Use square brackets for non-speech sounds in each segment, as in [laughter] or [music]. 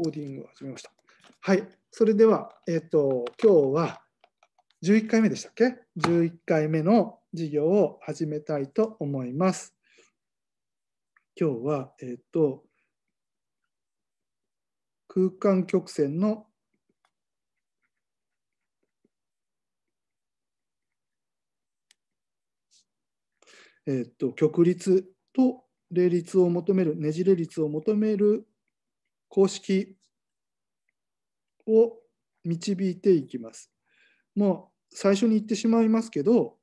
コーディングを始めました。はい、それでは、えっ、ー、と、今日は11回目でしたっけ ?11 回目の授業を始めたいと思います。今日は、えっ、ー、と、空間曲線のえっ、ー、と、曲率と例率を求めるねじれ率を求める公式を導いていきます。もう最初に言ってしまいますけど、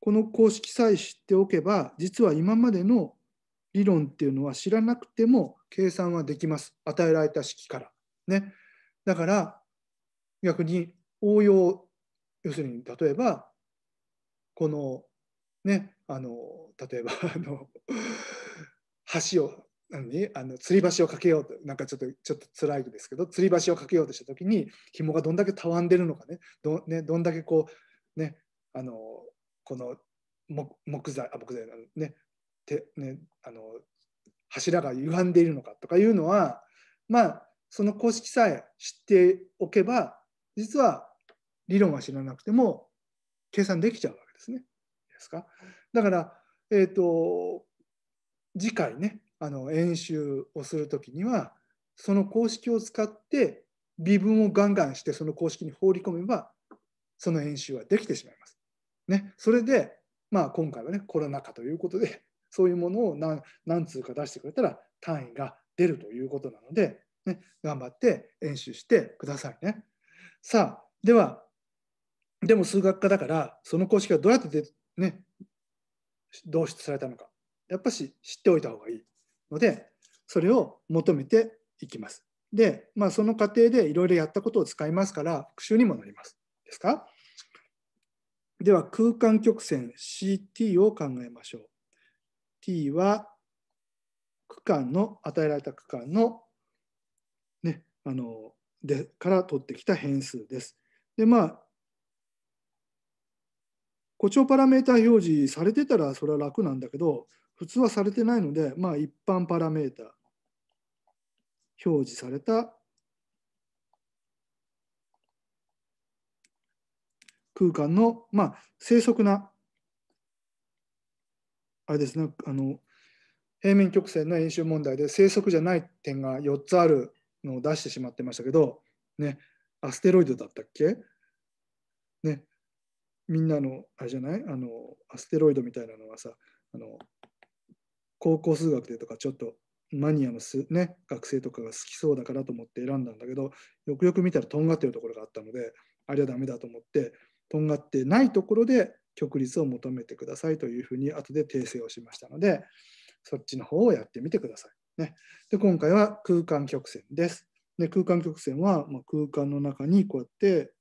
この公式さえ知っておけば、実は今までの理論っていうのは知らなくても計算はできます。与えられた式から。ね。だから、逆に応用、要するに例えば、このね、あの、例えば、あの、[laughs] 橋を何あの吊り橋をかけようとなんかちょっとちょっと辛いですけど吊り橋をかけようとした時に紐がどんだけたわんでるのかねどねどんだけこうねあのこの木材あ木材のねてねあの柱が歪んでいるのかとかいうのはまあその公式さえ知っておけば実は理論は知らなくても計算できちゃうわけですね。ですかだから、えーと次回ねあの演習をする時にはその公式を使って微分をガンガンしてその公式に放り込めばその演習はできてしまいます。ね、それで、まあ、今回はねコロナ禍ということでそういうものを何何通か出してくれたら単位が出るということなので、ね、頑張って演習してくださいね。さあではでも数学科だからその公式がどうやってで、ね、導出されたのかやっぱし知っておいた方がいい。のでそれを求めていきます。で、まあ、その過程でいろいろやったことを使いますから復習にもなります。ですかでは空間曲線 CT を考えましょう。t は区間の与えられた区間の,、ね、あのでから取ってきた変数です。でまあ誇張パラメータ表示されてたらそれは楽なんだけど普通はされてないので、まあ、一般パラメータ表示された空間の、まあ、正則なあれですねあの平面曲線の演習問題で正則じゃない点が4つあるのを出してしまってましたけど、ね、アステロイドだったっけ、ね、みんなのあれじゃないあのアステロイドみたいなのはさあの高校数学でとかちょっとマニアのす、ね、学生とかが好きそうだからと思って選んだんだけどよくよく見たらとんがってるところがあったのであれはダメだと思ってとんがってないところで極率を求めてくださいというふうに後で訂正をしましたのでそっちの方をやってみてください。ね、で今回は空間曲線です。で空間曲線は、ま空間の中にこうやって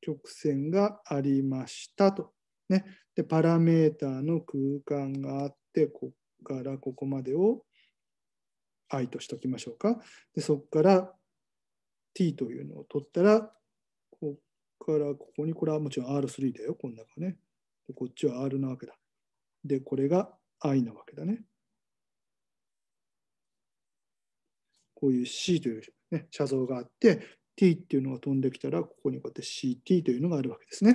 曲線がありましたと。ね、でパラメーターの空間があってこからここまでを i としときましょうか。でそこから t というのを取ったら、ここからここに、これはもちろん r3 だよ、この中ね。こっちは r なわけだ。で、これが i なわけだね。こういう c という、ね、写像があって、t っていうのが飛んできたら、ここにこうやって ct というのがあるわけですね。い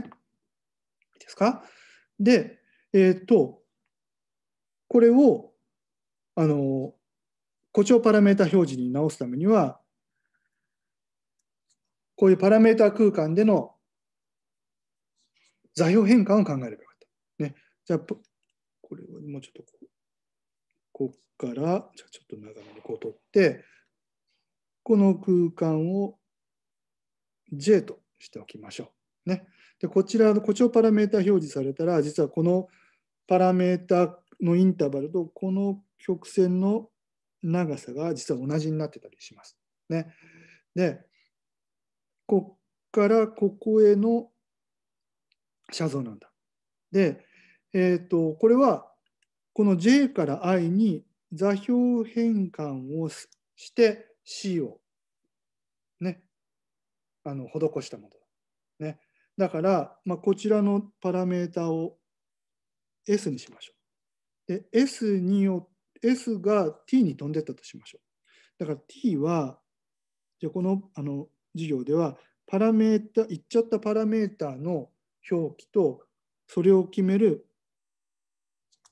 いですかで、えっ、ー、と、これをあの誇張パラメータ表示に直すためにはこういうパラメータ空間での座標変換を考えればよかった。ね、じゃあこれをもうちょっとここからじゃあちょっと長めにこう取ってこの空間を J としておきましょう。ね、でこちらの誇張パラメータ表示されたら実はこのパラメータのインターバルとこの曲線の長さが実は同じになってたりします。ね、でこっからここへの写像なんだ。で、えーと、これはこの J から I に座標変換をして C を、ね、あの施したものだ。ね、だから、まあ、こちらのパラメータを S にしましょう。S, によ S が T に飛んでったとしましょう。だから T は、じゃこのあの授業では、パラメータ、いっちゃったパラメータの表記と、それを決める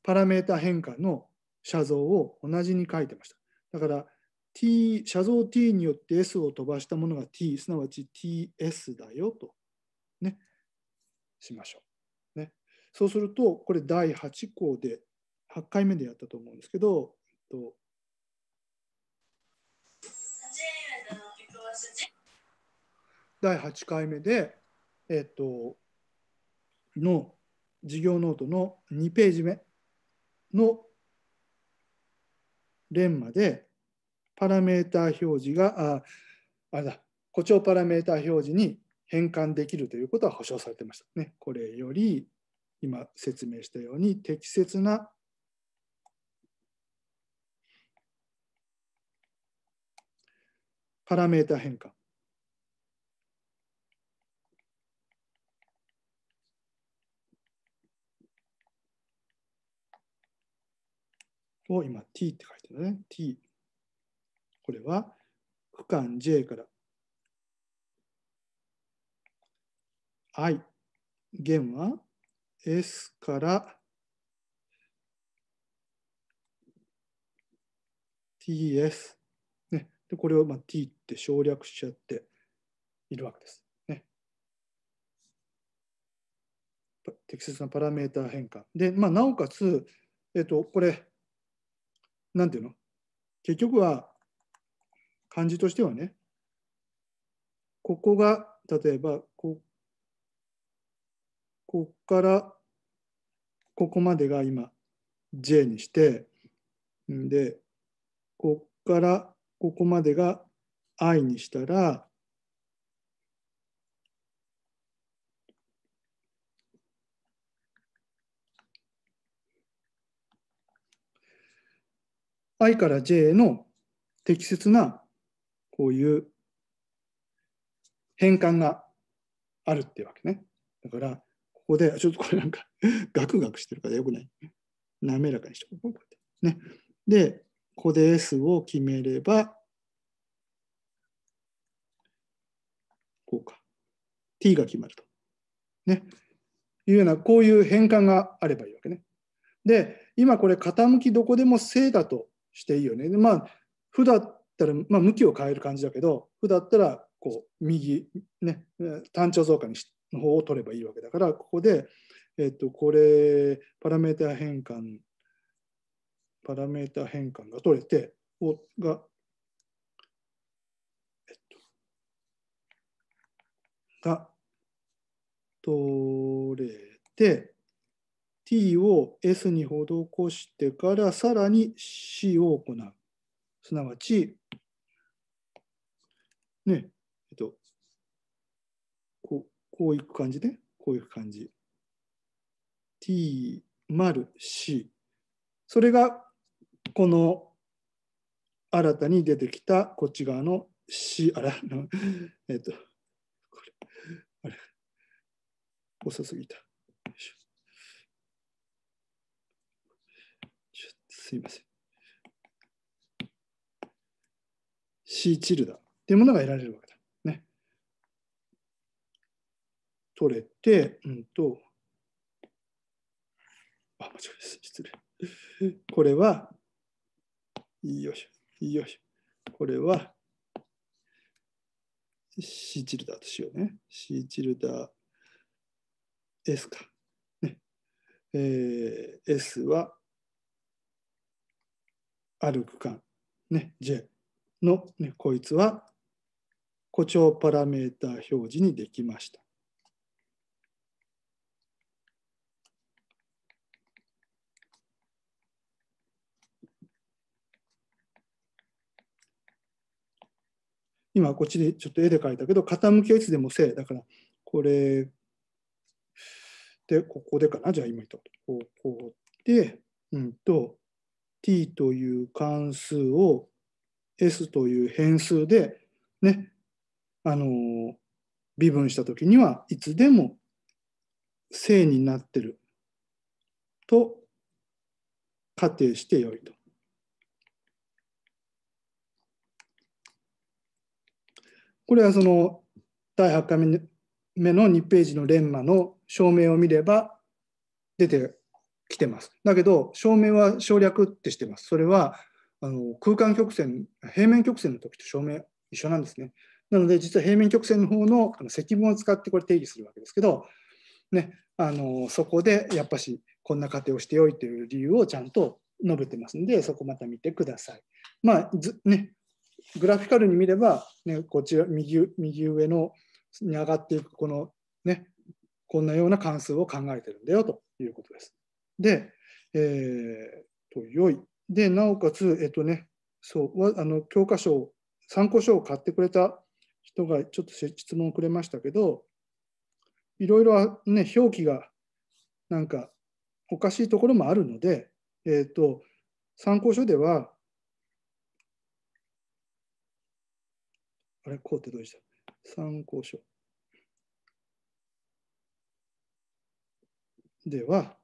パラメータ変化の写像を同じに書いてました。だから T、写像 T によって S を飛ばしたものが T、すなわち TS だよと、ね、しましょう。ね、そうすると、これ第8項で8回目でやったと思うんですけど、えっと、第8回目で、えっと、の事業ノートの2ページ目の連までパラメーター表示がああれだ誇張パラメーター表示に変換できるということは保証されてましたね。これより今説明したように適切なパラメータ変化。を今 t って書いてるね。t。これは区間 j から i。弦は s から ts。でこれをまあ t って省略しちゃっているわけです。ね、適切なパラメータ変換。で、まあ、なおかつ、えっと、これ、なんていうの結局は漢字としてはね、ここが例えばこ、ここからここまでが今 J にして、んで、ここからここまでが愛にしたら、i から j への適切なこういう変換があるってわけね。だから、ここで、ちょっとこれなんかガクガクしてるからよくない。滑らかにしておこう。ね。で、ここで S を決めれば、こうか。t が決まると。ね。いうような、こういう変換があればいいわけね。で、今これ傾きどこでも正だとしていいよね。でまあ、負だったら、まあ、向きを変える感じだけど、負だったら、こう、右、ね、単調増加の方を取ればいいわけだから、ここで、えっと、これ、パラメータ変換パラメータ変換が取れて、おが、えっと、が取れて、t を s に施してからさらに c を行う。すなわち、ね、えっと、こう、こういく感じね。こういう感じ。t 丸 c。それがこの新たに出てきたこっち側の C、あら、[laughs] えっと、これ、あれ、遅すぎた。すいません。C チルダっていうものが得られるわけだ。ね。取れて、うんと、あ、間違えです。失礼。これは、よいしょ、よいしょ。これは C チルダーとしようね。C チルダー S か。ねえー、S はある区間、ね、J の、ね、こいつは誇張パラメータ表示にできました。今こっちでちょっと絵で描いたけど、傾きはいつでも正。だから、これで、ここでかな。じゃあ今言ったこと。こう、こうで、うんと、t という関数を s という変数で、ね、あの微分したときにはいつでも正になってると仮定してよいと。これはその第8回目の2ページのレンマの証明を見れば出てきてます。だけど証明は省略ってしてます。それはあの空間曲線平面曲線の時と証明一緒なんですね。なので実は平面曲線の方の積分を使ってこれ定義するわけですけど、ね、あのそこでやっぱしこんな仮定をしてよいという理由をちゃんと述べてますのでそこまた見てください。まあね、グラフィカルに見れば、ね、こちら右右上のに上がっていくこの、ね、こんなような関数を考えてるんだよということです。で、えー、と良い。で、なおかつ、えっとね、そうあの教科書参考書を買ってくれた人がちょっと質問をくれましたけど、いろいろ、ね、表記がなんかおかしいところもあるので、えーと参考書ではあれ、こうってどうでした参考書。では、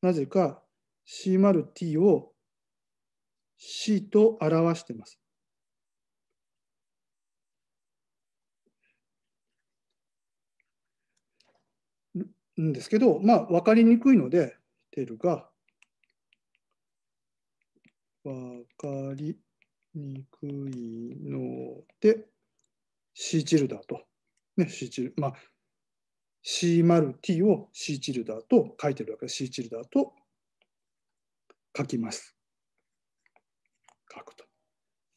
なぜか C○t を C と表しています。んですけど、まあ、分かりにくいので、テルが、分かりにくいので、C チルダーと、ね、C チル、まあ、C マル T を C チルダーと書いてるわけで C チルダーと書きます。書くと。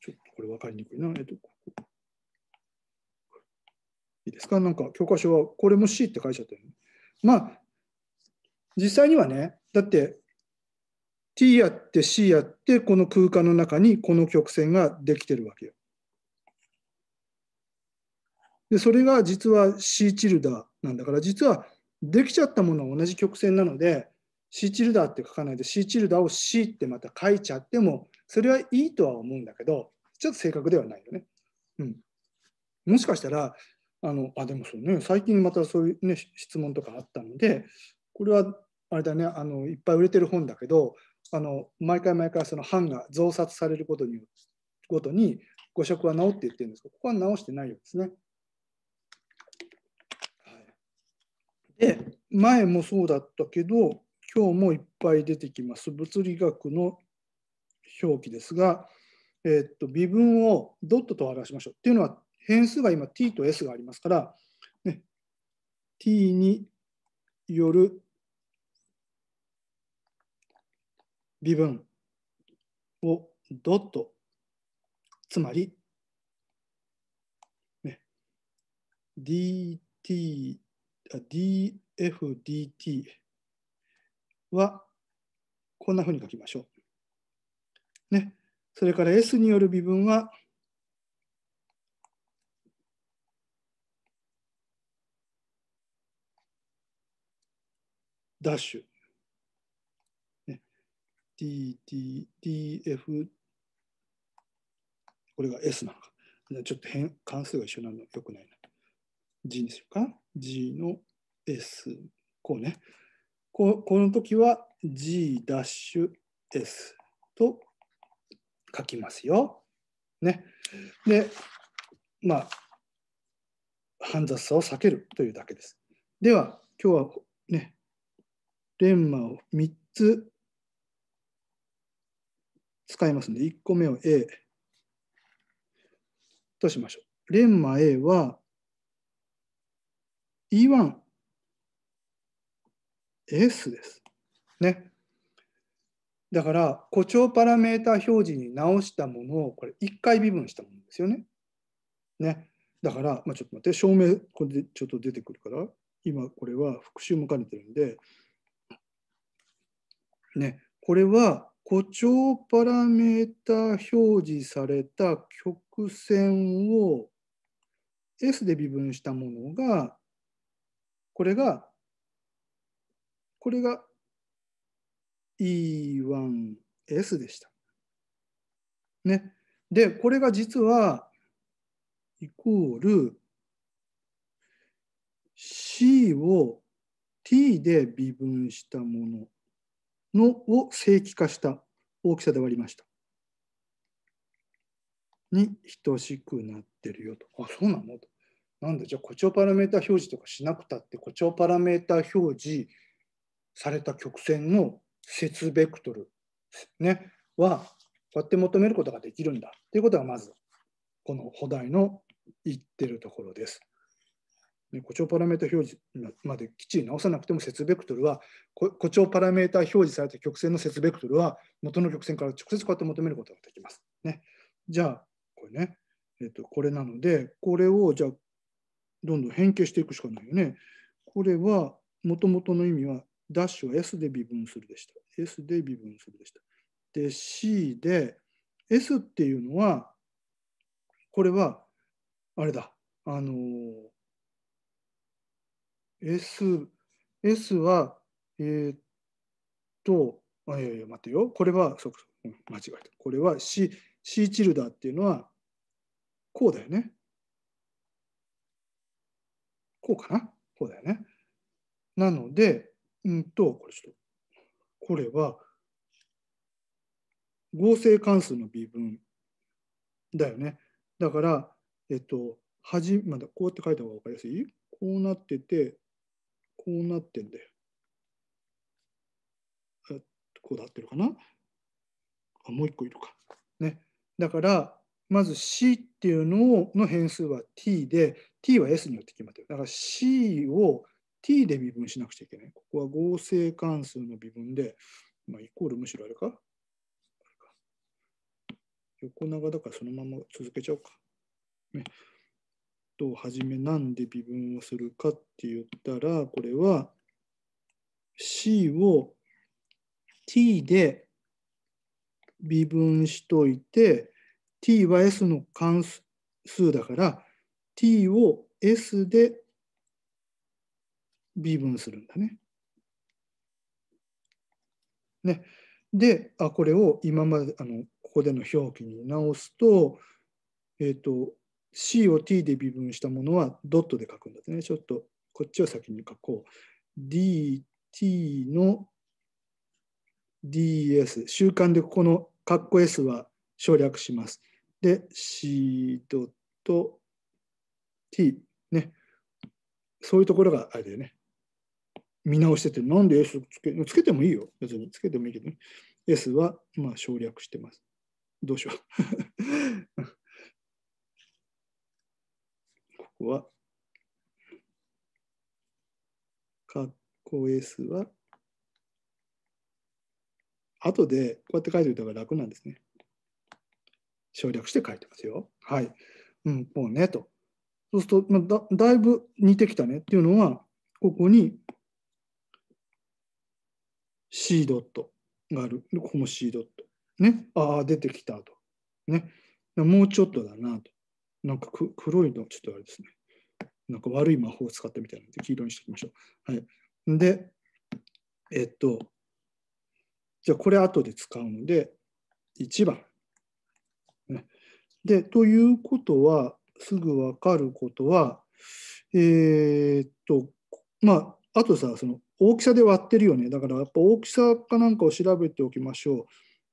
ちょっとこれ分かりにくいな。えっと、ここ。いいですかなんか教科書はこれも C って書いちゃってる、ね。まあ、実際にはね、だって T やって C やって、この空間の中にこの曲線ができてるわけよ。でそれが実は C チルダーなんだから実はできちゃったものは同じ曲線なので C チルダーって書かないで C チルダーを C ってまた書いちゃってもそれはいいとは思うんだけどちょっと正確ではないよね。うん、もしかしたらあのあでもそうね最近またそういう、ね、質問とかあったのでこれはあれだねあのいっぱい売れてる本だけどあの毎回毎回その版が増刷されることにごとに誤植は治って言ってるんですけどここは直してないようですね。で前もそうだったけど今日もいっぱい出てきます物理学の表記ですが、えっと微分をドットと表しましょうっていうのは変数が今 t と s がありますから、ね、t による微分をドットつまり、ね、dt dfdt はこんなふうに書きましょう。ね、それから S による微分はダッシュ。ね、D, D, D, F、これが S なのか。ちょっと変関数が一緒なのよくないな。G にするか。G の S、こうね。ここの時は G'S と書きますよ。ね。で、まあ、煩雑さを避けるというだけです。では、今日はね、レンマを3つ使いますので、1個目を A としましょう。レンマ A は E1、S です。ね。だから、誇張パラメータ表示に直したものを、これ、1回微分したものですよね。ね。だから、まあ、ちょっと待って、証明、これでちょっと出てくるから、今、これは復習も兼ねてるんで、ね、これは、誇張パラメータ表示された曲線を S で微分したものがこれが、これが E1S でした。ね。で、これが実は、イコール C を t で微分したもののを正規化した大きさで割りました。に等しくなってるよと。あ、そうなのと。なんだじゃあ誇張パラメータ表示とかしなくたって誇張パラメータ表示された曲線の節ベクトル、ね、はこうやって求めることができるんだということがまずこの補題の言ってるところです。ね、誇張パラメータ表示まできっちり直さなくても節ベクトルは誇張パラメータ表示された曲線の節ベクトルは元の曲線から直接こうやって求めることができます。ね、じゃあこれね、えっと、これなのでこれをじゃあどんどん変形していくしかないよね。これはもともとの意味はダッシュは S で微分するでした。S で微分するでした。で C で S っていうのはこれはあれだあの S, S はえー、っとあいやいや待ってよこれはそう間違えたこれは C, C チルダーっていうのはこうだよねこうかなこうだよね。なので、うんと、これちょっと、これは、合成関数の微分だよね。だから、えっと、はじ、まだこうやって書いた方が分かりやすいこうなってて、こうなってんだよ。えっと、こうなってるかなあ、もう一個いるか。ね。だから、まず C っていうのをの変数は t で、t は s によって決まってる。だから c を t で微分しなくちゃいけない。ここは合成関数の微分で、まあ、イコールむしろあれか横長だからそのまま続けちゃおうか。ね、と、はじめなんで微分をするかって言ったら、これは c を t で微分しといて、t は s の関数だから、t を s で微分するんだね。ね。で、あ、これを今まで、あの、ここでの表記に直すと、えっ、ー、と、c を t で微分したものはドットで書くんだってね。ちょっと、こっちを先に書こう。dt の ds、習慣でここの括弧 s は省略します。で、c ドット t、ね、そういうところがあれだよね。見直してて、なんで S つけつけてもいいよ。別につけてもいいけどね。S はまあ省略してます。どうしよう。[laughs] ここは、かっこ S は、後でこうやって書いておいた方が楽なんですね。省略して書いてますよ。はい。うん、もうね、と。そうすると、まあ、だだいぶ似てきたねっていうのは、ここに C ドットがある。ここも C ドット。ね。ああ、出てきたと。ね。もうちょっとだなと。なんかく黒いの、ちょっとあれですね。なんか悪い魔法を使ったみたいなので、黄色にしておきましょう。はい。で、えっと、じゃあこれ後で使うので、1番。ね、で、ということは、すぐ分かることは、えー、っと、まあ、あとさ、その大きさで割ってるよね。だからやっぱ大きさかなんかを調べておきましょう。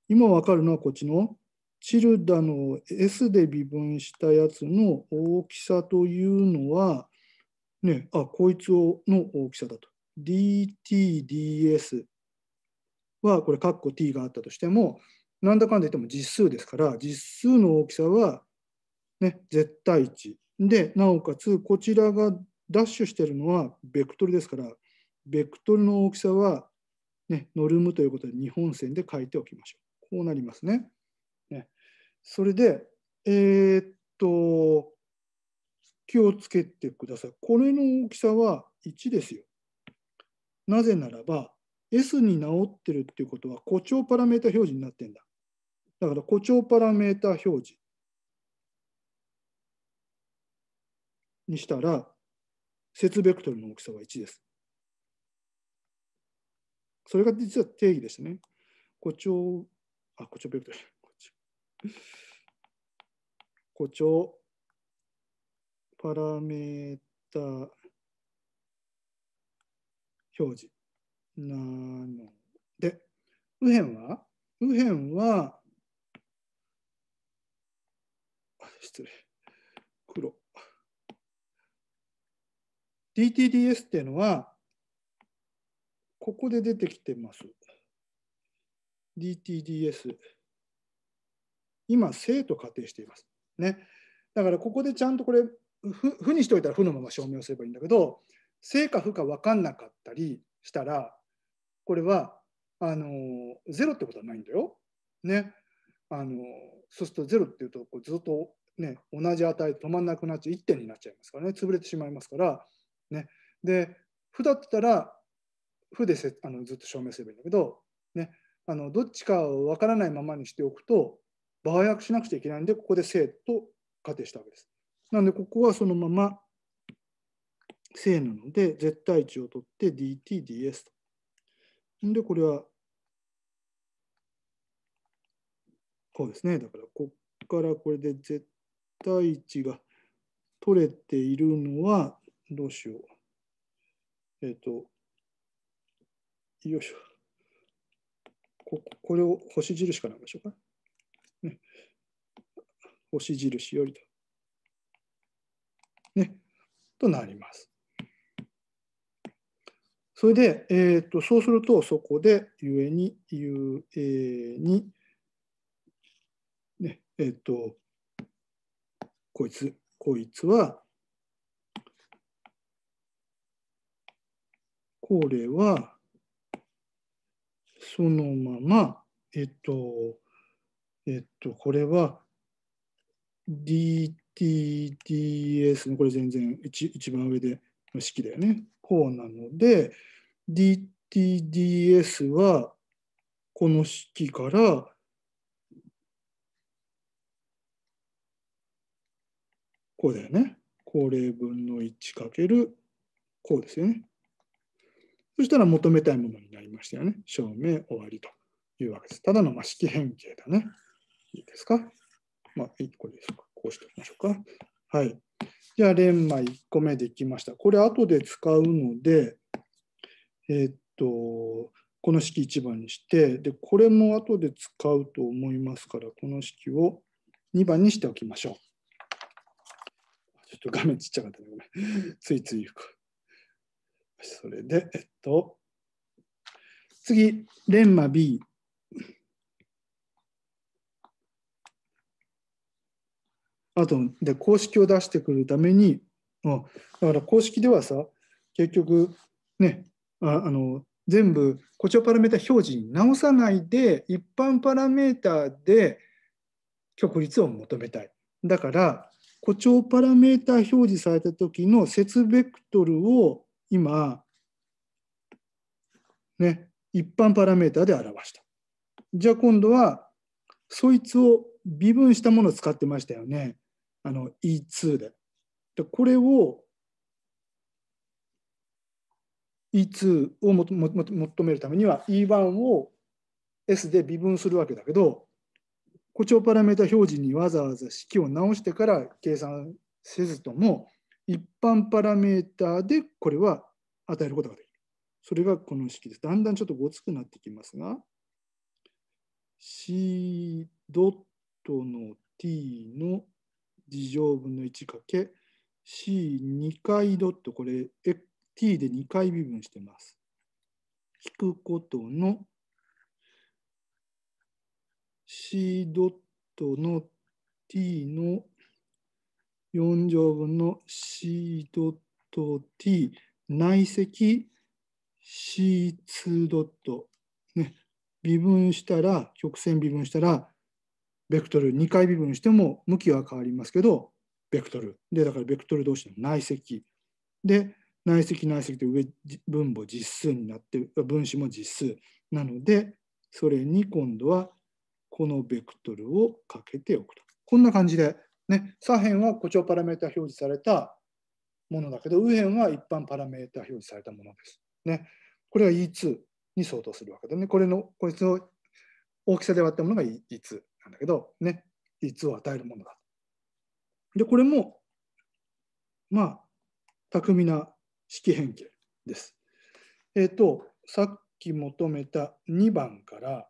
今分かるのはこっちのチルダの S で微分したやつの大きさというのは、ね、あ、こいつの大きさだと。dtds は、これ、カッコ t があったとしても、なんだかんだ言っても実数ですから、実数の大きさはね、絶対値。で、なおかつ、こちらがダッシュしてるのはベクトルですから、ベクトルの大きさは、ね、ノルムということで日本線で書いておきましょう。こうなりますね。ねそれで、えー、っと、気をつけてください。これの大きさは1ですよ。なぜならば、S に直ってるっていうことは誇張パラメータ表示になってんだ。だから誇張パラメータ表示。にしたら、節ベクトルの大きさは1です。それが実は定義ですね。誇張、あ、誇張ベクトル。誇張、パラメータ表示なので、右辺は右辺は、失礼。d t d s っていうのは、ここで出てきてます。DTDS。今、正と仮定しています。ね。だから、ここでちゃんとこれ、負にしておいたら負のまま証明をすればいいんだけど、正か負か分かんなかったりしたら、これは、あの、ゼロってことはないんだよ。ね。あの、そうするとゼロっていうと、ずっとね、同じ値で止まらなくなっちゃう、1点になっちゃいますからね、潰れてしまいますから、ね、で、負だったら、負でせあのずっと証明すればいいんだけど、ね、あのどっちかを分からないままにしておくと、合約しなくちゃいけないんで、ここで正と仮定したわけです。なので、ここはそのまま正なので、絶対値を取って dt、ds と。んで、これは、こうですね。だから、ここからこれで絶対値が取れているのは、どうしよう。えっ、ー、と、よいしょ。ここれを星印からましょうか。ね、星印よりと。ね、となります。それで、えーと、とそうすると、そこで、ゆえに、ゆえに、ね、えっ、ー、と、こいつ、こいつは、これは、そのまま、えっと、えっと、これは DTDS の、これ全然一一番上での式だよね。こうなので、DTDS はこの式から、こうだよね。これ分の1かけるこうですよね。そしたら求めたいものになりましたよね。証明終わりというわけです。ただのま式変形だね。いいですかまあ、1個でか。こうしておきましょうか。はい。じゃあ、レンマ1個目できました。これ、後で使うので、えー、っと、この式1番にして、で、これも後で使うと思いますから、この式を2番にしておきましょう。ちょっと画面ちっちゃかったね。ついつい行くか。それで、えっと、次、レンマ B。あと、で、公式を出してくるために、うん、だから公式ではさ、結局、ね、ああの全部誇張パラメータ表示に直さないで一般パラメータで極率を求めたい。だから誇張パラメータ表示された時の節ベクトルを今、ね、一般パラメータで表した。じゃあ今度は、そいつを微分したものを使ってましたよね。あの E2 で。でこれを E2 を求めるためには E1 を S で微分するわけだけど、誇張パラメータ表示にわざわざ式を直してから計算せずとも、一般パラメーターでこれは与えることができる。それがこの式です。だんだんちょっとごつくなってきますが、C ドットの t の事乗分の1かけ C2 回ドット、これ t で2回微分してます。引くことの C ドットの t の4乗分の C ドット T 内積 C2 ドット、ね、微分したら曲線微分したらベクトル2回微分しても向きは変わりますけどベクトルでだからベクトル同士の内積で内積内積で上分母実数になって分子も実数なのでそれに今度はこのベクトルをかけておくとこんな感じでね、左辺は誇張パラメータ表示されたものだけど、右辺は一般パラメータ表示されたものです。ね、これは E2 に相当するわけでね、これの、こいつを大きさで割ったものが E2 なんだけど、ね、E2 を与えるものだ。で、これも、まあ、巧みな式変形です。えっ、ー、と、さっき求めた2番から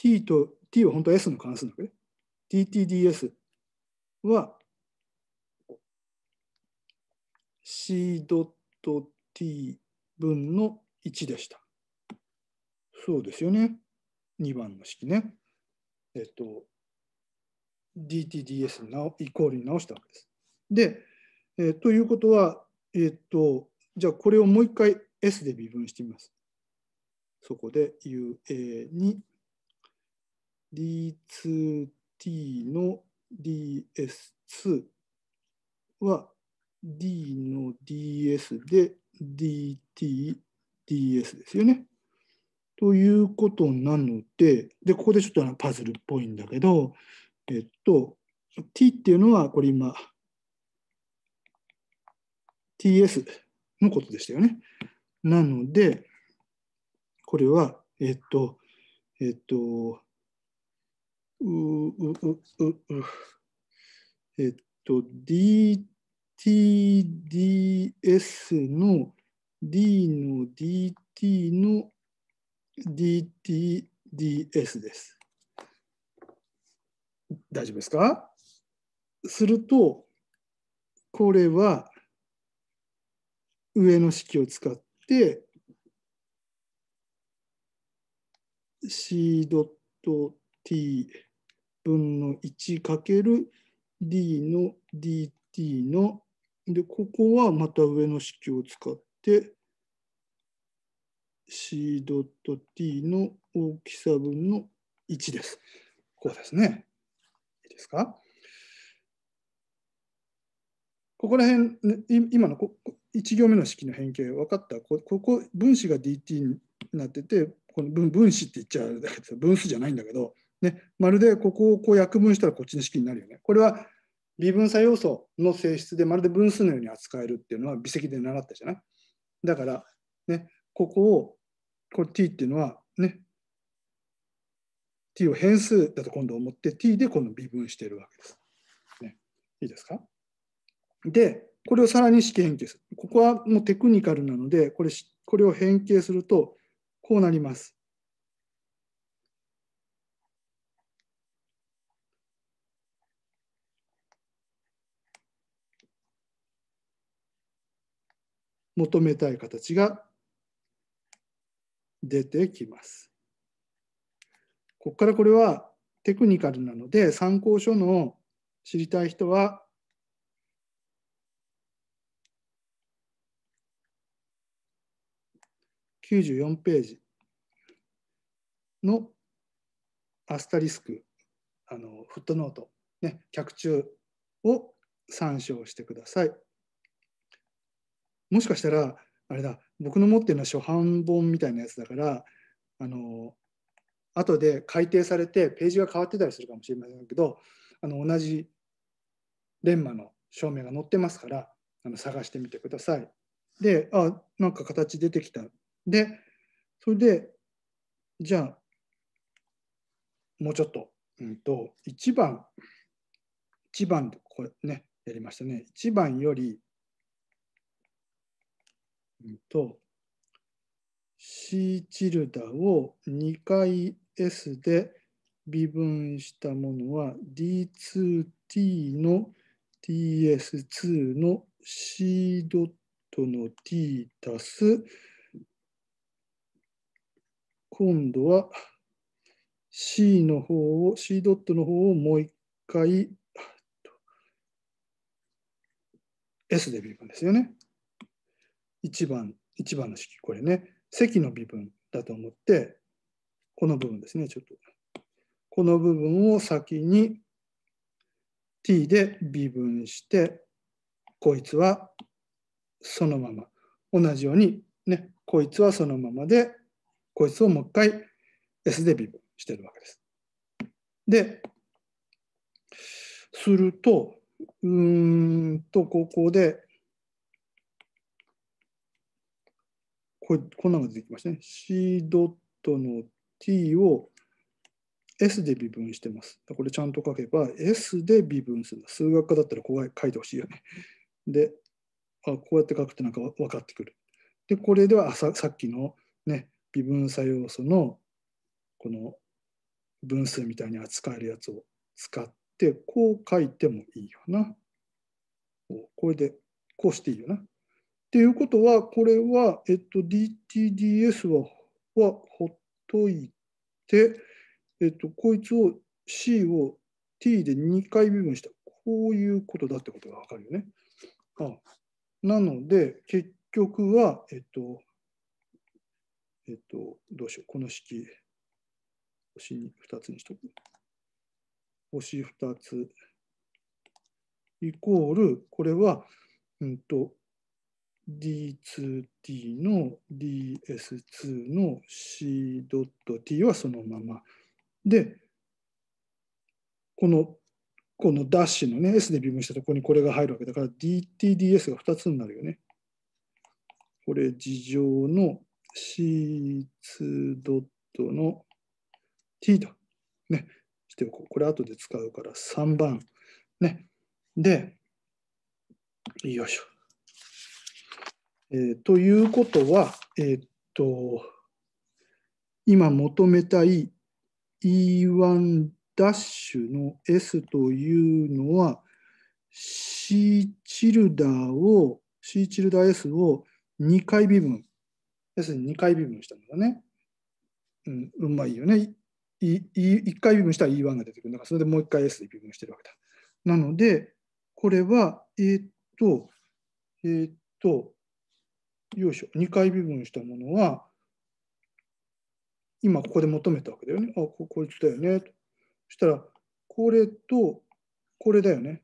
t と t は本当は s の関数なわけで dtds は c.t 分の1でした。そうですよね。2番の式ね。えっと、dtds にイコールに直したわけです。で、えー、ということは、えー、っと、じゃあこれをもう一回 S で微分してみます。そこで UA に D2T の DS2 は D の DS で DTDS ですよね。ということなので、で、ここでちょっとパズルっぽいんだけど、えっと、t っていうのは、これ今、ts のことでしたよね。なので、これは、えっと、えっと、うううううえっと DTDS の D の DT の DTDS です。大丈夫ですかするとこれは上の式を使って C.T 分の1る d の dt の、で、ここはまた上の式を使って、c.t ドットの大きさ分の1です。こうですね。いいですかここら辺、今のこ1行目の式の変形分かったここ分子が dt になっててこの分分子って言っちゃうだけど分子じゃないんだけどね、まるでここをこう約分したらこっちの式になるよね。これは微分作要素の性質でまるで分数のように扱えるっていうのは微積で習ったじゃない。だから、ね、ここをこれ t っていうのは、ね、t を変数だと今度思って t で今度微分しているわけです。ね、いいですかで、これをさらに式変形する。ここはもうテクニカルなので、これこれを変形するとこうなります。求めたい形が出てきます。ここからこれはテクニカルなので参考書の知りたい人は94ページのアスタリスクあのフットノート、ね、脚注を参照してください。もしかしたらあれだ僕の持ってるのは初版本みたいなやつだからあの後で改訂されてページが変わってたりするかもしれませんけどあの同じ連マの照明が載ってますからあの探してみてください。であなんか形出てきた。でそれでじゃあもうちょっと,、うんと、と1番1番これねやりましたね1番よりと C チルダを2回 S で微分したものは D2T の TS2 の C ドットの T 足す今度は C の方を C ドットの方をもう一回 S で微分ですよね。1番、一番の式、これね、積の微分だと思って、この部分ですね、ちょっと。この部分を先に t で微分して、こいつはそのまま。同じように、ね、こいつはそのままで、こいつをもう一回 s で微分してるわけです。で、すると、うーんと、ここでこれこんなのが出てきましたね。C ドットの t を S で微分してます。これちゃんと書けば S で微分する。数学科だったらこう書いてほしいよね。で、あこうやって書くとなんか分かってくる。で、これではささっきのね、微分作用素のこの分数みたいに扱えるやつを使って、こう書いてもいいよな。これで、こうしていいよな。っていうことは、これは、えっと、DTDS ははほっといて、えっと、こいつを C を T で2回微分した。こういうことだってことがわかるよね。あなので、結局は、えっと、えっと、どうしよう。この式、星2つにしとく。星2つ、イコール、これは、うんと、D2T の DS2 の C.T はそのまま。で、この、このダッシュのね、S で微分したところにこれが入るわけだから DTDS が2つになるよね。これ、事情の C2 ドットの T と、ね、しておこう。これ後で使うから3番。ね。で、よいしょ。えー、ということは、えー、っと、今求めたい E1' ダッシュの S というのは C チルダーを C チルダー S を2回微分 S に2回微分したんだね、うん、うまいよねいい1回微分したら E1 が出てくるだからそれでもう1回 S で微分してるわけだなのでこれはえー、っとえー、っとよいしょ、2回微分したものは、今ここで求めたわけだよね。あ、ここいつだよね。そしたら、これと、これだよね。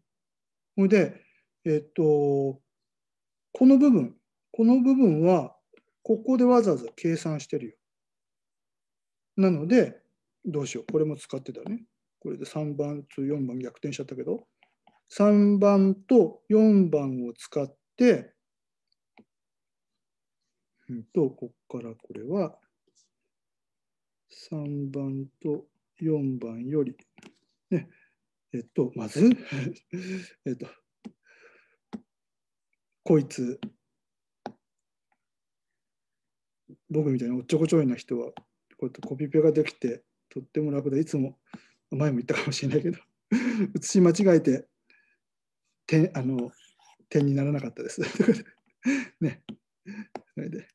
それで、えっと、この部分、この部分は、ここでわざわざ計算してるよ。なので、どうしよう。これも使ってたね。これで3番と4番逆転しちゃったけど、3番と4番を使って、うんと、ここからこれは、3番と4番より、ね、えっと、まず、[laughs] えっと、こいつ、僕みたいなおっちょこちょいな人は、こうやってコピペができて、とっても楽で、いつも、前も言ったかもしれないけど、[laughs] 写し間違えて、点あの点にならなかったです。[laughs] ね。それで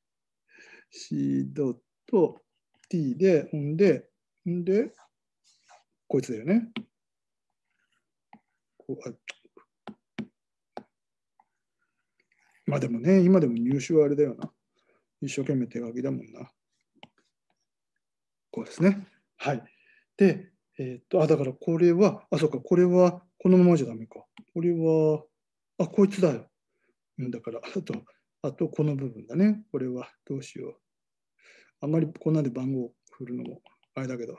C ドット T で、ほんで、ほんで、こいつだよね。まあでもね、今でも入手はあれだよな。一生懸命手書きだもんな。こうですね。はい。で、えー、っと、あ、だからこれは、あ、そうか、これはこのままじゃダメか。これは、あ、こいつだよ。だから、あと、あとこの部分だね。これはどうしよう。あんまりこんなんで番号を振るのもあれだけど、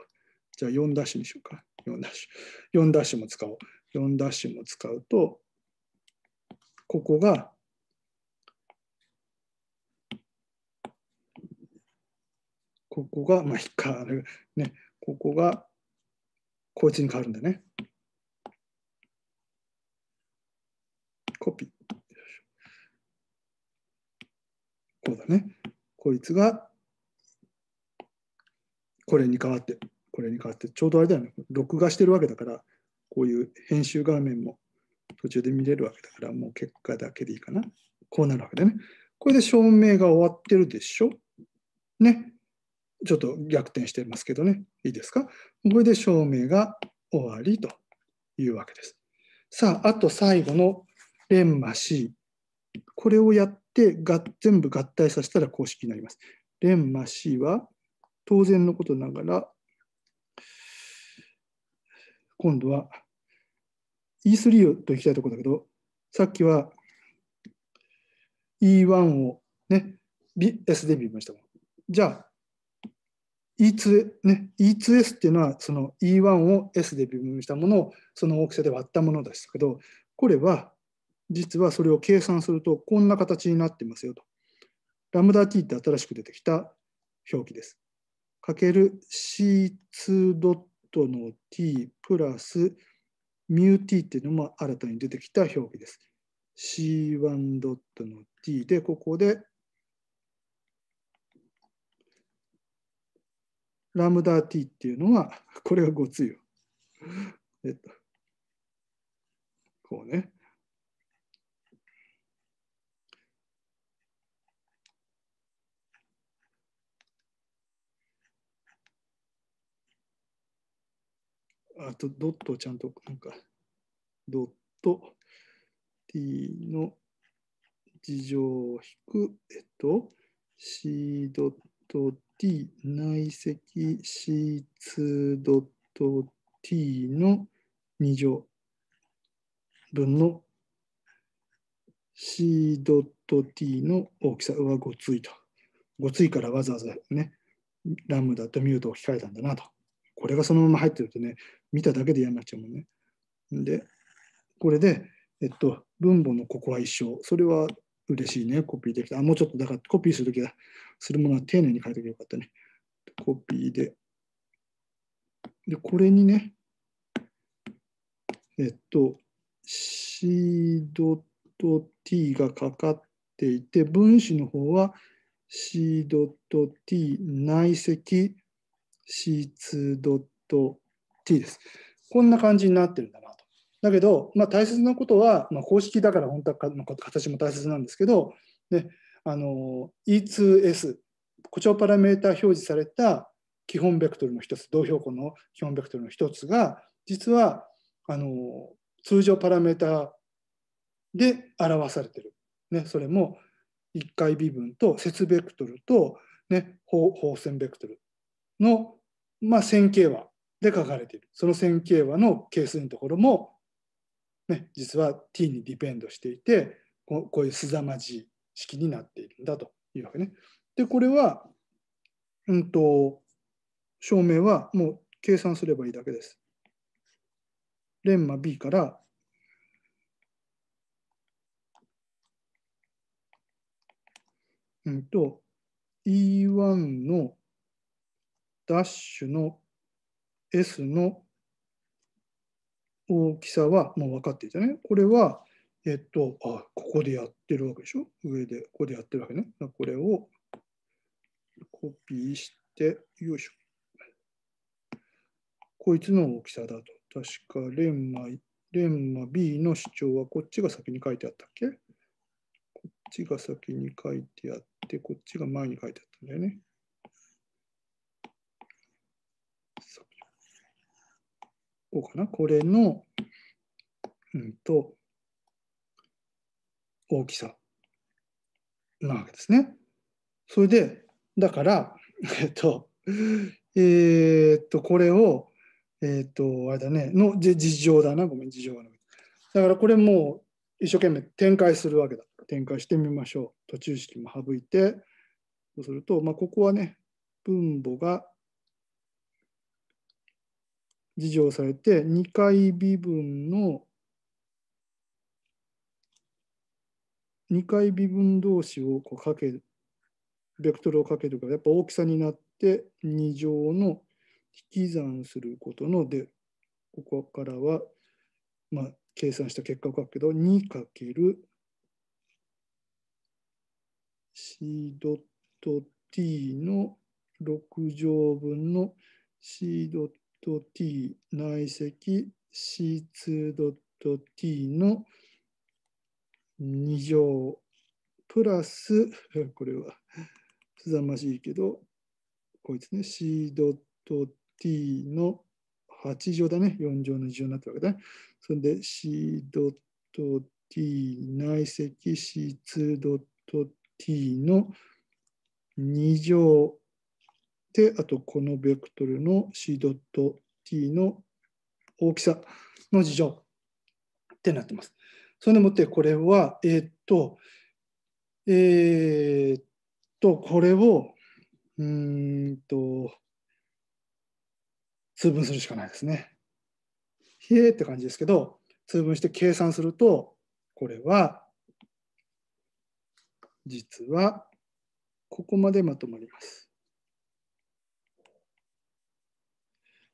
じゃあ4ダッシュにしようか。4ダッシュ。4ダッシュも使おう。4ダッシュも使うと、ここが、ここが、まあ、引っかかる。ね、ここが、こいつに変わるんだね。コピー。こうだね。こいつが、これに変わって、これに変わって、ちょうどあれだよね。録画してるわけだから、こういう編集画面も途中で見れるわけだから、もう結果だけでいいかな。こうなるわけだね。これで証明が終わってるでしょね。ちょっと逆転してますけどね。いいですかこれで証明が終わりというわけです。さあ、あと最後のレンマ C。これをやっでが全部合体させたら公式になります。連マ C は当然のことながら今度は E3 をといきたいところだけどさっきは E1 をね S で見ましたもん。じゃあ E2、ね、E2S っていうのはその E1 を S で微分したものをその大きさで割ったものでしたけどこれは実はそれを計算するとこんな形になってますよと。ラムダ t って新しく出てきた表記です。かける c2 ドットの t プラスミュー t っていうのも新たに出てきた表記です。c1 ドットの t で、ここでラムダ t っていうのは、これがごついよ。えっと、こうね。あとドットをちゃんと、なんか、ドット t の事情を引く、えっと、c ドット t 内積 c2 ドット t の2乗分の c ドット t の大きさはごついと。ごついからわざわざね、ラムダとミュートを控えたんだなと。これがそのまま入ってるとね、見ただけで嫌になっちゃうもんね。で、これで、えっと、分母のここは一緒。それは嬉しいね。コピーできた。あ、もうちょっと、だからコピーするときは、するものは丁寧に書いておけばよかったね。コピーで。で、これにね、えっと、C ドット t がかかっていて、分子の方は C ドット t 内積 C2 ドット t です。こんな感じになってるんだなと。だけど、まあ、大切なことは、まあ、公式だから本当は形も大切なんですけど、ね、あの E2S 誇張パラメータ表示された基本ベクトルの一つ同標高の基本ベクトルの一つが実はあの通常パラメータで表されてる、ね、それも1回微分と節ベクトルと、ね、放線ベクトルの、まあ、線形はで書かれているその線形和の係数のところも、ね、実は t にディペンドしていてこういうすざまじい式になっているんだというわけね。でこれは、うんと、と証明はもう計算すればいいだけです。レンマ B からうんと E1 のダッシュの S の大きさはもう分かっていたね。これは、えっと、あ、ここでやってるわけでしょ上で、ここでやってるわけね。これをコピーして、よいしょ。こいつの大きさだと。確か、レンマ、レンマ B の主張はこっちが先に書いてあったっけこっちが先に書いてあって、こっちが前に書いてあったんだよね。こうかな、これの、うんと、大きさなわけですね。それで、だから、[laughs] えっと、えー、っと、これを、えー、っと、あれだね、の事情だな、ごめん、事情がなだからこれも一生懸命展開するわけだ。展開してみましょう。途中式も省いて、そうすると、まあ、ここはね、分母が事情されて2回微分の2回微分同士をこうかけるベクトルをかけるからやっぱ大きさになって2乗の引き算することのでここからはまあ計算した結果を書くけど 2×C ドット t の6乗分の C ドッド t 内積 C2 ドット t の2乗プラス、[laughs] これはすざましいけど、こいつね、C ドット t の8乗だね。4乗の2乗になったわけだね。それで C ドット t 内積 C2 ドット t の2乗て、あとこのベクトルの C ド T の大きさの事情ってなってます。それでもってこれは、えー、っと、えー、っと、これを、うんと、通分するしかないですね。へえって感じですけど、通分して計算すると、これは、実は、ここまでまとまります。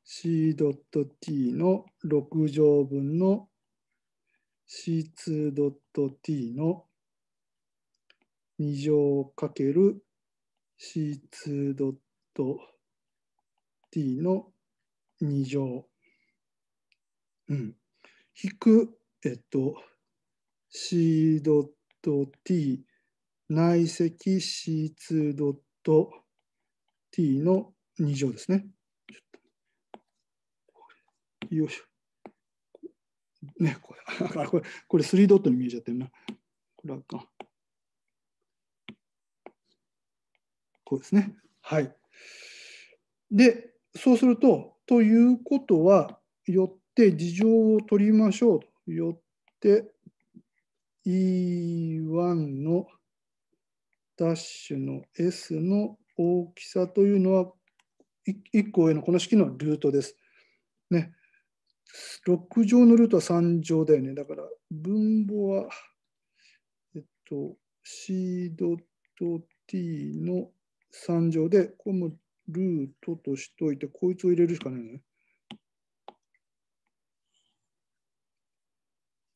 c.t の6乗分の c2.t の2乗かける c2.t の2乗。うん。引く、えっと、c.t 内積 c2.t の2乗ですね。ちょっとよいしょ。ね、これ、[laughs] これ、これ3ドットに見えちゃってるな。これはか。こうですね。はい。で、そうすると、ということは、よって事情を取りましょう。よって、E1 のダッシュの S の大きさというのは、1個上のこの式のルートです。ね、6乗のルートは3乗だよね。だから、分母は、えっと、C ドット T の3乗で、これもルートとしておいて、こいつを入れるしかないね。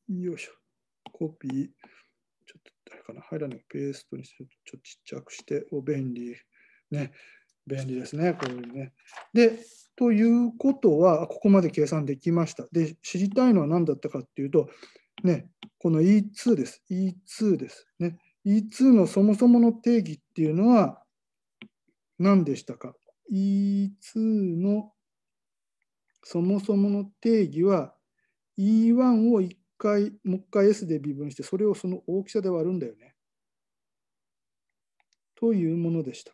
よいしょ。コピー。ちょっと誰かな。入らない。ペーストにして、ちょっとちっちゃくして、お、便利。ね。便利ですね。こういうね。で、ということは、ここまで計算できました。で、知りたいのは何だったかっていうと、ね、この E2 です。E2 です。ね、E2 のそもそもの定義っていうのは何でしたか ?E2 のそもそもの定義は E1 を1回、もう1回 S で微分して、それをその大きさで割るんだよね。というものでした。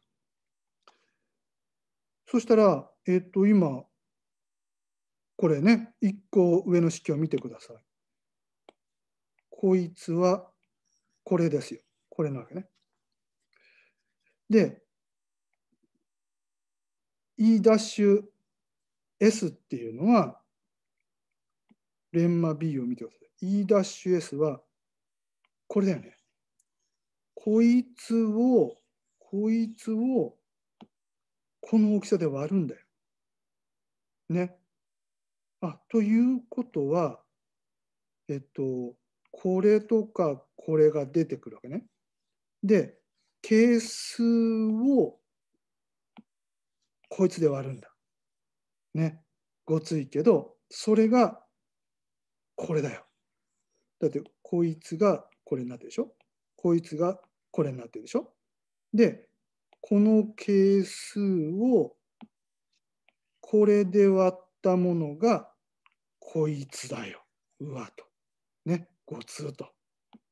そしたら、えっ、と、今、これね、1個上の式を見てください。こいつはこれですよ。これなわけね。で、E'S っていうのは、レンマ B を見てください。E'S はこれだよね。こいつを、こいつを、この大きさで割るんだよ。ね。あということは、えっと、これとかこれが出てくるわけね。で、係数をこいつで割るんだ。ね。ごついけど、それがこれだよ。だって、こいつがこれになってるでしょこいつがこれになってるでしょで、この係数をこれで割ったものがこいつだよ。うわと。ね。ごつと。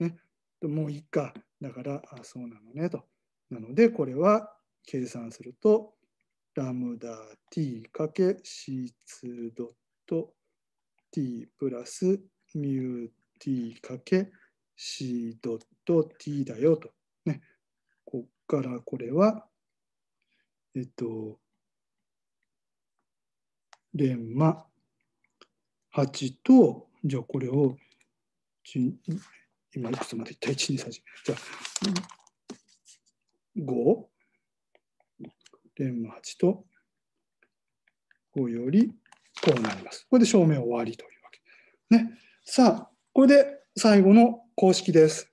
ね。もうい回。か。だから、あそうなのねと。なので、これは計算すると、ラムダ t かけ c2 ドット t プラスミュー t かけ c ドット t だよと。ね。こっからこれは、えっと、連磨8と、じゃあこれを、今いくつまでいった1、2、3、じゃあ、5、連磨8と、5よりこうなります。これで証明終わりというわけ。ね。さあ、これで最後の公式です。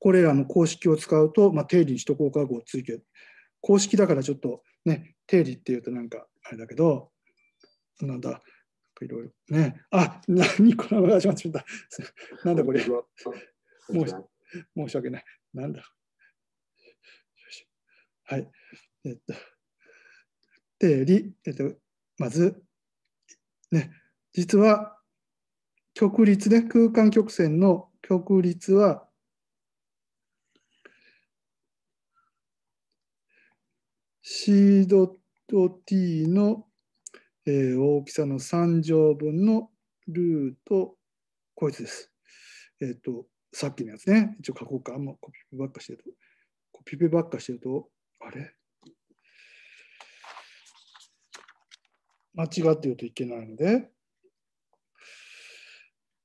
これらの公式を使うと、まあ、定理に首都高化合を追求。公式だからちょっとね、定理っていうとなんかあれだけど、なんだ、いろいろ。ね。あ、何 [laughs] これ、始まってた。[laughs] なんだこれ。申し申し訳ない。なんだ。はい。えっと。定理、えっと、まず、ね、実は、曲率ね、空間曲線の曲率は、C ドット T のえー、大きさの3乗分のルート、こいつです。えっ、ー、と、さっきのやつね、一応書こうか。あんまコピペばっかしてると。コピペばっかしてると、あれ間違ってるといけないので、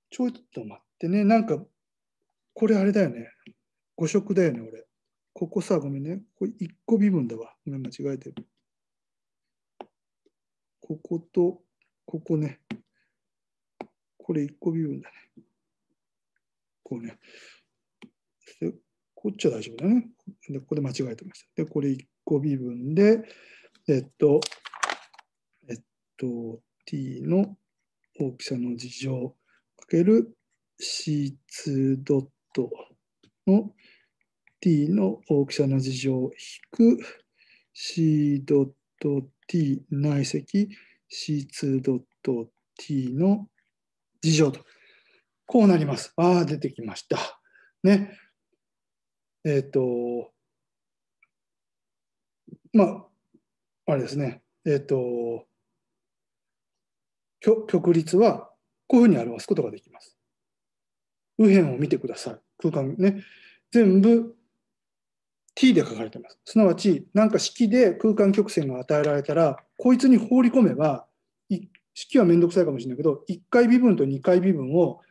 ちょっと待ってね、なんか、これあれだよね。五色だよね、俺。ここさ、ごめんね。これ1個微分だわ。ごめん、間違えてる。こことここねこれ1個微分だねこうねでこっちは大丈夫だねでここで間違えてましたでこれ1個微分でえっとえっと t の大きさの事情かける c2 ドットの t の大きさの事情引く c ドット t 内積 c2.t の事乗と。こうなります。ああ、出てきました。ね。えっ、ー、と、まあ、あれですね。えっ、ー、と、極率はこういうふうに表すことができます。右辺を見てください。空間ね。全部 t で書かれてます。すなわち、何か式で空間曲線が与えられたら、こいつに放り込めば、式はめんどくさいかもしれないけど、1回微分と2回微分を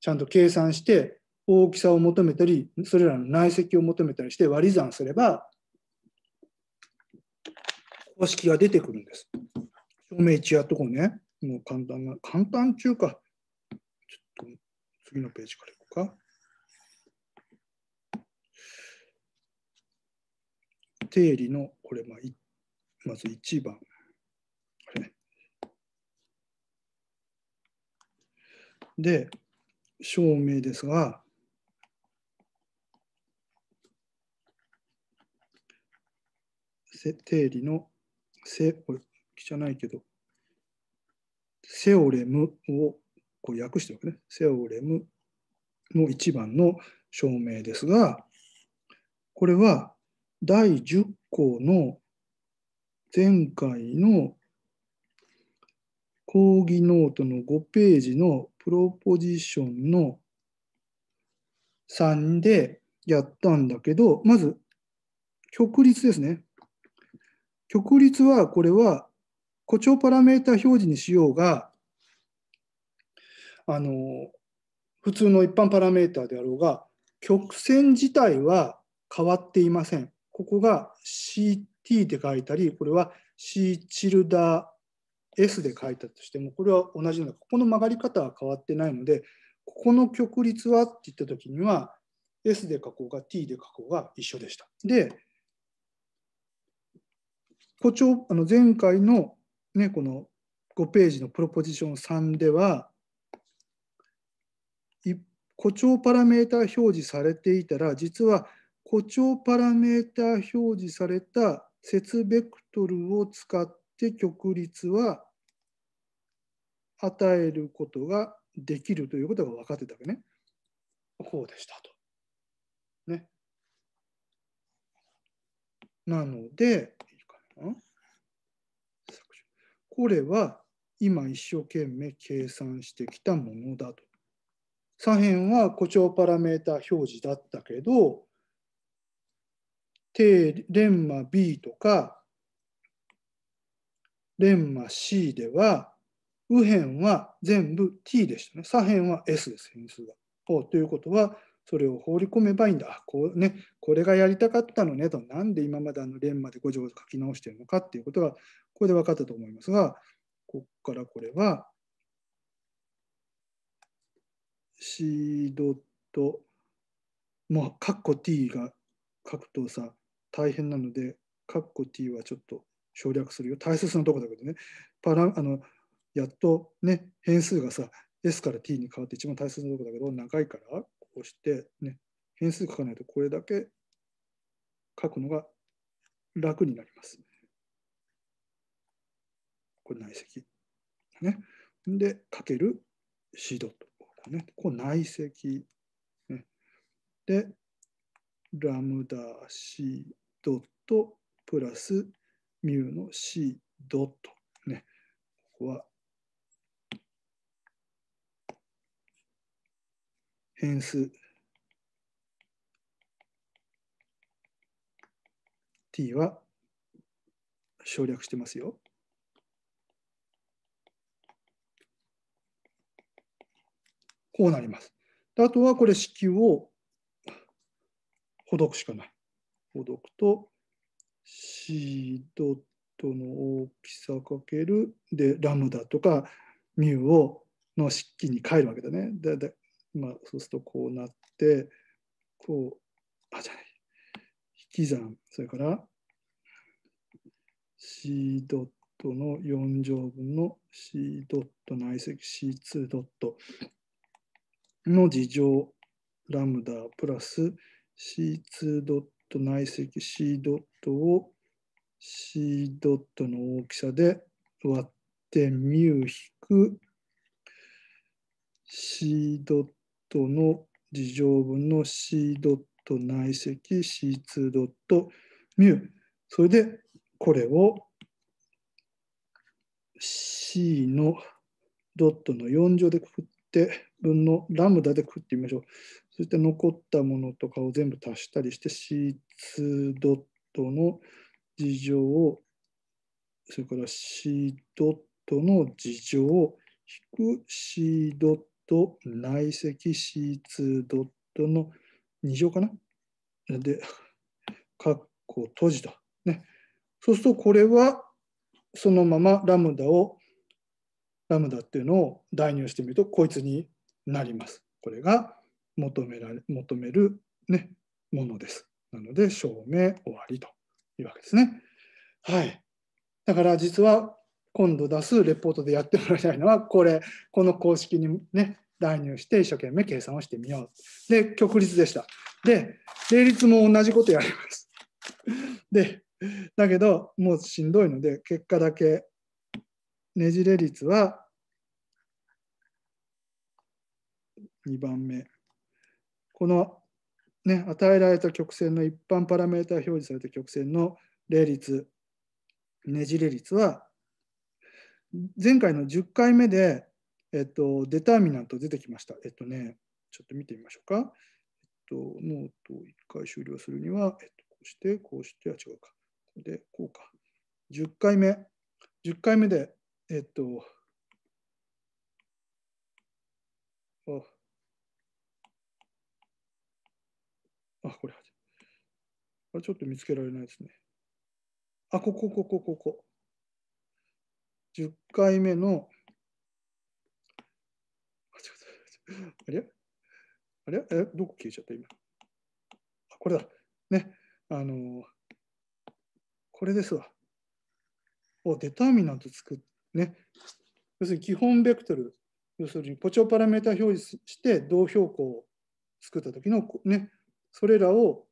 ちゃんと計算して、大きさを求めたり、それらの内積を求めたりして割り算すれば、公式が出てくるんです。証明値やっとこうね。もう簡単な、簡単中か。ちょっと次のページからいこうか。定理のこれ、まあ、まず1番。で、証明ですが、定理のセ、これ、じゃないけど、セオレムをこう訳しておわけね。セオレムの1番の証明ですが、これは第10項の前回の講義ノートの5ページのプロポジションの3でやったんだけど、まず、曲率ですね。曲率は、これは、誇張パラメータ表示にしようが、あの、普通の一般パラメータであろうが、曲線自体は変わっていません。ここが CT で書いたり、これは C チルダー S で書いたとしても、これは同じなのな。ここの曲がり方は変わってないので、ここの曲率はって言った時には、S で書こうが T で書こうが一緒でした。で、誇張あの前回の、ね、この5ページのプロポジション3では、誇張パラメータ表示されていたら、実は誇張パラメータ表示された節ベクトルを使って曲率は与えることができるということが分かってたわけね。こうでしたと。ね。なので、いいかなこれは今一生懸命計算してきたものだと。左辺は誇張パラメータ表示だったけど、レンマ B とかンマ C では右辺は全部 t でしたね。左辺は s です、変数が。ということは、それを放り込めばいいんだ。あこうね、これがやりたかったのねと、なんで今まであの連まで5条を書き直してるのかっていうことが、ここで分かったと思いますが、ここからこれは c ドット、もうカッコ t が書くとさ、大変なので、カッコ t はちょっと省略するよ。大切なとこだけどね。パラあのやっとね、変数がさ、s から t に変わって一番大切なとこだけど、長いから、こうして、ね、変数書かないとこれだけ書くのが楽になります。これ内積。ね。で、かける C ドット。ね、こう内積、ね。で、ラムダ C ドットプラスミューの C ドット。ね、ここは変数 t は省略してますよ。こうなります。あとはこれ式をほどくしかない。ほどくと C ドットの大きさかけるでラムダとかミュをの式に変えるわけだね。だだまあ、そうするとこうなってこうあじゃない引き算それから C ドットの4乗分の C ドット内積 C2 ドットの事乗ラムダプラス C2 ドット内積 C ドットを C ドットの大きさで割ってミュ引く C ドットの事乗分の C ドット内積 C2 ドットミュそれでこれを C のドットの4乗でくくって分のラムダでくくってみましょう。そして残ったものとかを全部足したりして C2 ドットの事情をそれから C ドットの事情を引く C ドット内積 C2 ドットの2乗かなで、カッコ閉じた、ね、そうするとこれはそのままラムダをラムダっていうのを代入してみるとこいつになります。これが求められ求める、ね、ものです。なので、証明終わりというわけですね。はい。だから実は今度出すレポートでやってもらいたいのは、これ、この公式にね、代入して一生懸命計算をしてみよう。で、極率でした。で、連立も同じことやります。[laughs] で、だけど、もうしんどいので、結果だけ、ねじれ率は2番目。この、ね、与えられた曲線の一般パラメータ表示された曲線の例率、ねじれ率は、前回の10回目で、えっと、デターミナント出てきました。えっとね、ちょっと見てみましょうか。えっと、ノートを1回終了するには、えっと、こうして、こうして、あ、違うか。こで、こうか。10回目。10回目で、えっと、あ、あ、これ。あ、ちょっと見つけられないですね。あ、ここ、ここ、ここ。10回目の、あ、ちょっと、あれあれえ、どこ消えちゃった今。あ、これだ。ね。あの、これですわ。お、デターミナント作っね。要するに基本ベクトル、要するにポチョパラメータ表示して同標高を作った時のね、それらを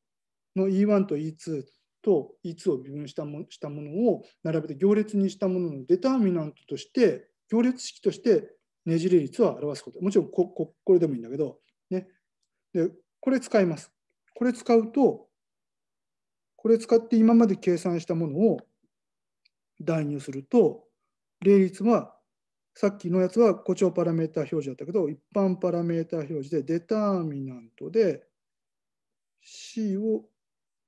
の E1 と E2 と E2 を微分したもしたものを並べて行列にしたもののデターミナントとして行列式としてねじれ率を表すこともちろんこここれでもいいんだけど、ね、でこれ使います。これ使うとこれ使って今まで計算したものを代入すると例率はさっきのやつは誇張パラメータ表示だったけど一般パラメータ表示でデターミナントで C を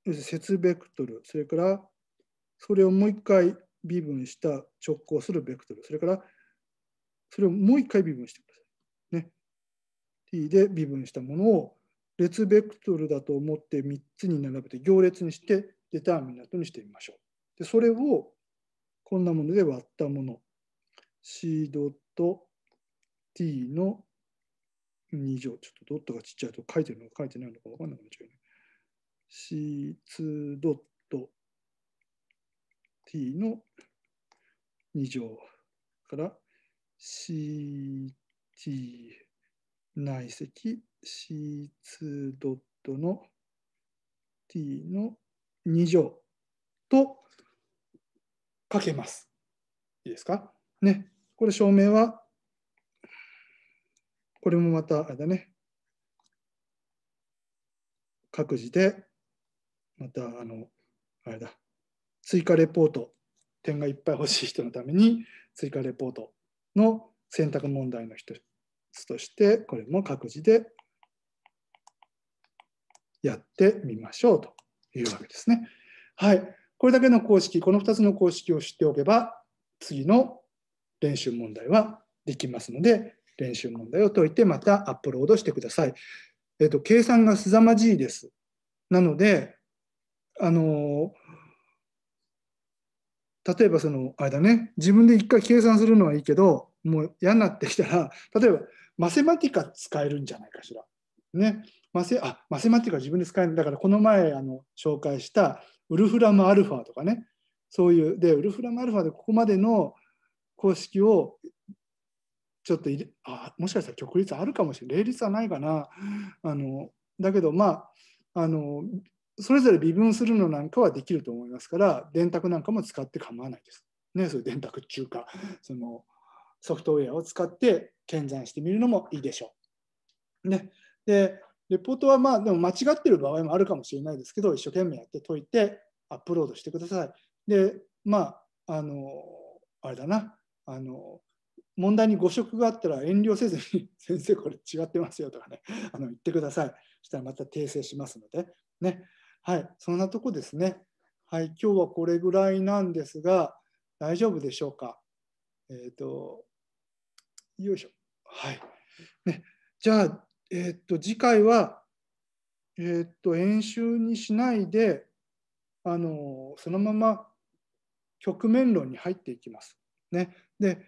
節ベクトル、それからそれをもう一回微分した直行するベクトル、それからそれをもう一回微分してください。ね。t で微分したものを列ベクトルだと思って3つに並べて行列にしてデターミナントにしてみましょう。で、それをこんなもので割ったもの c.t の2条、ちょっとドットがちっちゃいと書いてるのか書いてないのか分かんなくなっちゃうね。C2 ドット t の2乗から ct 内積 c2 ドットの t の2乗とかけます。いいですかね。これ証明はこれもまた、あれだね、各自で、また、あの、あれだ、追加レポート、点がいっぱい欲しい人のために、追加レポートの選択問題の一つとして、これも各自でやってみましょうというわけですね。はい。これだけの公式、この2つの公式を知っておけば、次の練習問題はできますので、練習問題を解いて、またアップロードしてください。えっと、計算がすざまじいです。なので、あの、例えばその、間ね、自分で一回計算するのはいいけど、もう嫌になってきたら、例えば、マセマティカ使えるんじゃないかしら。ね。マセあマセマティカ自分で使えるんだから、この前あの紹介したウルフラムアルファとかね、そういう、で、ウルフラムアルファでここまでの公式をちょっとあもしかしたら極率あるかもしれない。例率はないかな。あのだけどまああのそれぞれ微分するのなんかはできると思いますから電卓なんかも使って構わないです。ね、そういう電卓中華そのソフトウェアを使って検算してみるのもいいでしょう。ね、でレポートはまあでも間違ってる場合もあるかもしれないですけど一生懸命やって解いてアップロードしてください。でまああのあれだなあの問題に誤植があったら遠慮せずに「先生これ違ってますよ」とかね [laughs] あの言ってくださいそしたらまた訂正しますのでねはいそんなとこですねはい今日はこれぐらいなんですが大丈夫でしょうかえっ、ー、とよいしょはいねじゃあえっ、ー、と次回はえっ、ー、と演習にしないであのそのまま局面論に入っていきますねで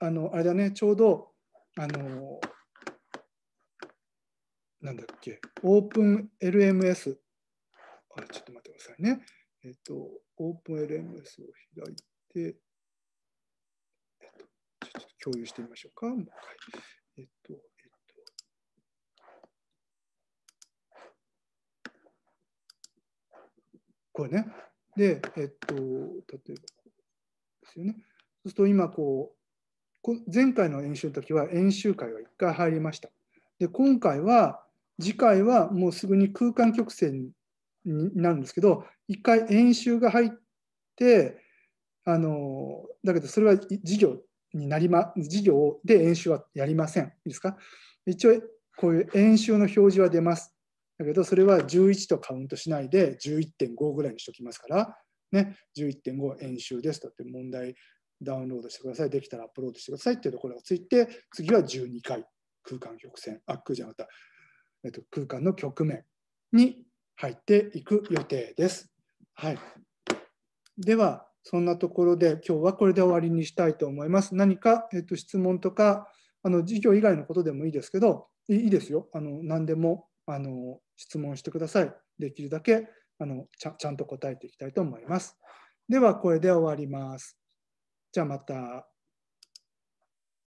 あの、あれだね、ちょうど、あの、なんだっけ、オープン LMS。あちょっと待ってくださいね。えっと、オープン LMS を開いて、えっと、ちょっと共有してみましょうか。もう一回。えっと、えっと、これね。で、えっと、例えば、ですよね。そうすると今、こう前回の演習の時は演習会が1回入りました。で今回は次回はもうすぐに空間曲線になるんですけど1回演習が入ってあのだけどそれは授業になりま授業で演習はやりません。いいですか一応こういう演習の表示は出ます。だけどそれは11とカウントしないで11.5ぐらいにしときますから、ね、11.5演習ですとって問題ダウンロードしてください。できたらアップロードしてくださいっていうところがついて、次は12回空間曲線、あ、空じゃなかった、えっと、空間の局面に入っていく予定です。はい。では、そんなところで今日はこれで終わりにしたいと思います。何か、えっと、質問とか、あの授業以外のことでもいいですけど、いいですよ。あの何でもあの質問してください。できるだけあのちゃんと答えていきたいと思います。では、これで終わります。じゃあまた。